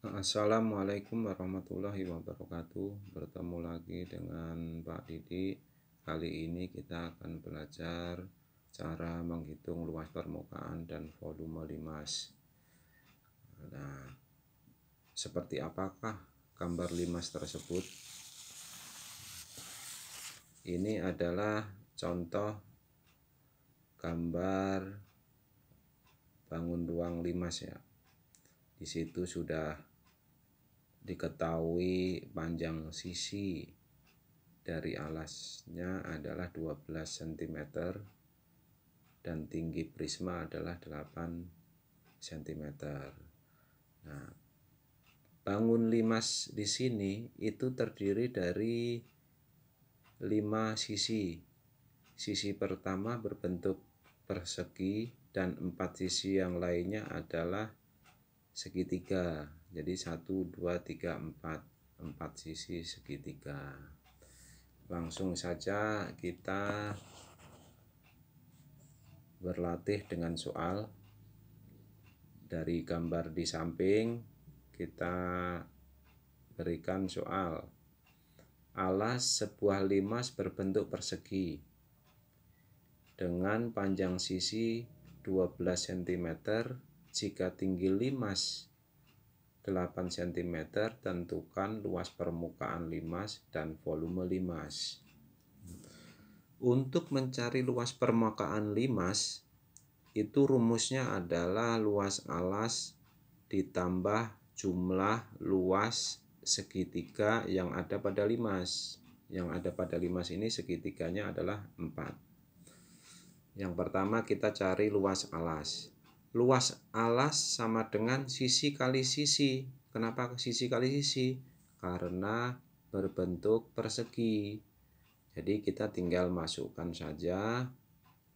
Assalamualaikum warahmatullahi wabarakatuh Bertemu lagi dengan Pak Didi Kali ini kita akan belajar cara menghitung luas permukaan dan volume limas Nah, seperti apakah gambar limas tersebut? Ini adalah contoh gambar bangun ruang limas ya di situ sudah diketahui panjang sisi dari alasnya adalah 12 cm dan tinggi prisma adalah 8 cm. Nah, bangun limas di sini itu terdiri dari 5 sisi. Sisi pertama berbentuk persegi dan empat sisi yang lainnya adalah segitiga jadi 1 2 3 4 4 sisi segitiga langsung saja kita berlatih dengan soal dari gambar di samping kita berikan soal alas sebuah limas berbentuk persegi dengan panjang sisi 12 cm jika tinggi limas 8 cm, tentukan luas permukaan limas dan volume limas. Untuk mencari luas permukaan limas, itu rumusnya adalah luas alas ditambah jumlah luas segitiga yang ada pada limas. Yang ada pada limas ini segitiganya adalah 4. Yang pertama kita cari luas alas luas alas sama dengan sisi kali sisi. Kenapa sisi kali sisi? Karena berbentuk persegi. Jadi kita tinggal masukkan saja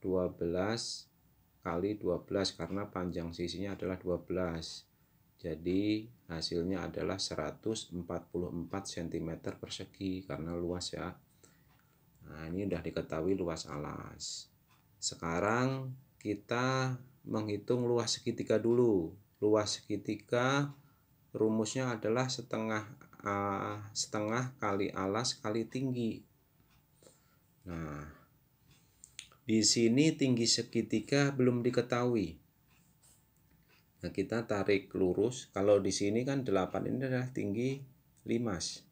12 kali 12 karena panjang sisinya adalah 12. Jadi hasilnya adalah 144 cm persegi karena luas ya. Nah, ini sudah diketahui luas alas. Sekarang kita menghitung luas segitiga dulu. Luas segitiga rumusnya adalah setengah uh, setengah kali alas kali tinggi. Nah, di sini tinggi segitiga belum diketahui. Nah, kita tarik lurus. Kalau di sini kan 8 ini adalah tinggi limas.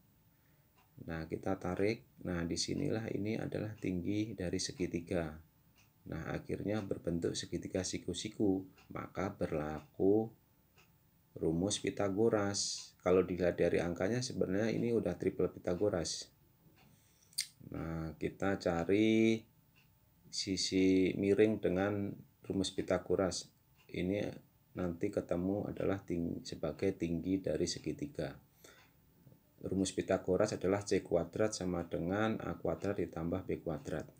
Nah, kita tarik. Nah, disinilah ini adalah tinggi dari segitiga. Nah, akhirnya berbentuk segitiga siku-siku, maka berlaku rumus Pitagoras. Kalau dilihat dari angkanya sebenarnya ini udah triple Pitagoras. Nah, kita cari sisi miring dengan rumus Pitagoras. Ini nanti ketemu adalah tinggi, sebagai tinggi dari segitiga. Rumus Pitagoras adalah C kuadrat sama dengan A kuadrat ditambah B kuadrat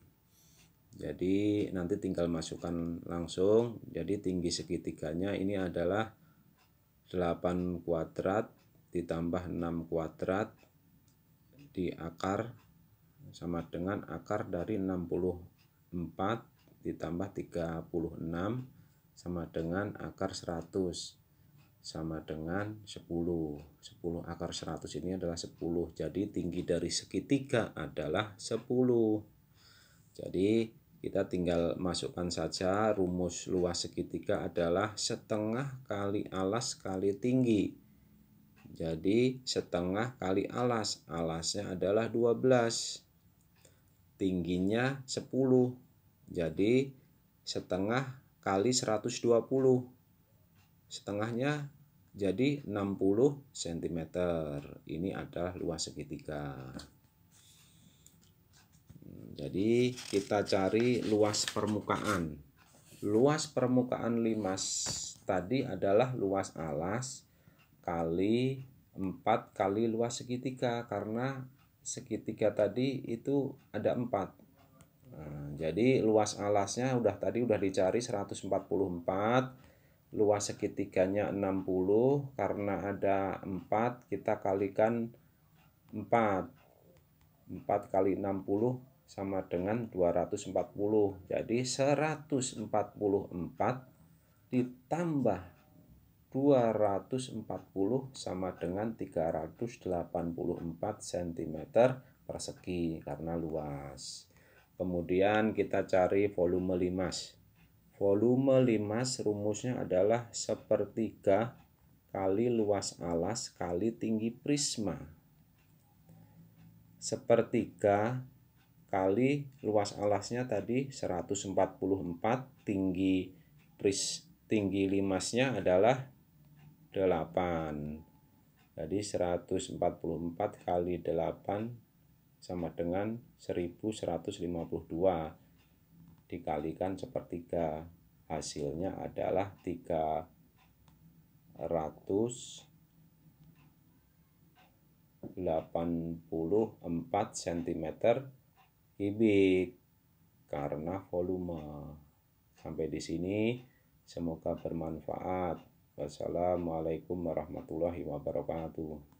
jadi nanti tinggal masukkan langsung jadi tinggi segitiganya ini adalah 8 kuadrat ditambah 6 kuadrat di akar sama dengan akar dari 64 ditambah 36 sama dengan akar 100 sama dengan 10 10 akar 100 ini adalah 10 jadi tinggi dari segitiga adalah 10 jadi kita tinggal masukkan saja rumus luas segitiga adalah setengah kali alas kali tinggi jadi setengah kali alas alasnya adalah 12 tingginya 10 jadi setengah kali 120 setengahnya jadi 60 cm ini adalah luas segitiga jadi kita cari luas permukaan. Luas permukaan limas tadi adalah luas alas kali 4 kali luas segitiga karena segitiga tadi itu ada 4. Nah, jadi luas alasnya udah tadi udah dicari 144, luas segitiganya 60 karena ada 4 kita kalikan 4. 4 kali 60 sama dengan 240. Jadi 144 ditambah 240 sama dengan 384 cm persegi karena luas. Kemudian kita cari volume limas. Volume limas rumusnya adalah sepertiga kali luas alas kali tinggi prisma. Sepertiga kali luas alasnya tadi 144 tinggi pris tinggi limasnya adalah 8 jadi 144 kali 8 sama dengan 1152 dikalikan sepertiga hasilnya adalah 300 84 cm kubik karena volume. Sampai di sini, semoga bermanfaat. Wassalamualaikum warahmatullahi wabarakatuh.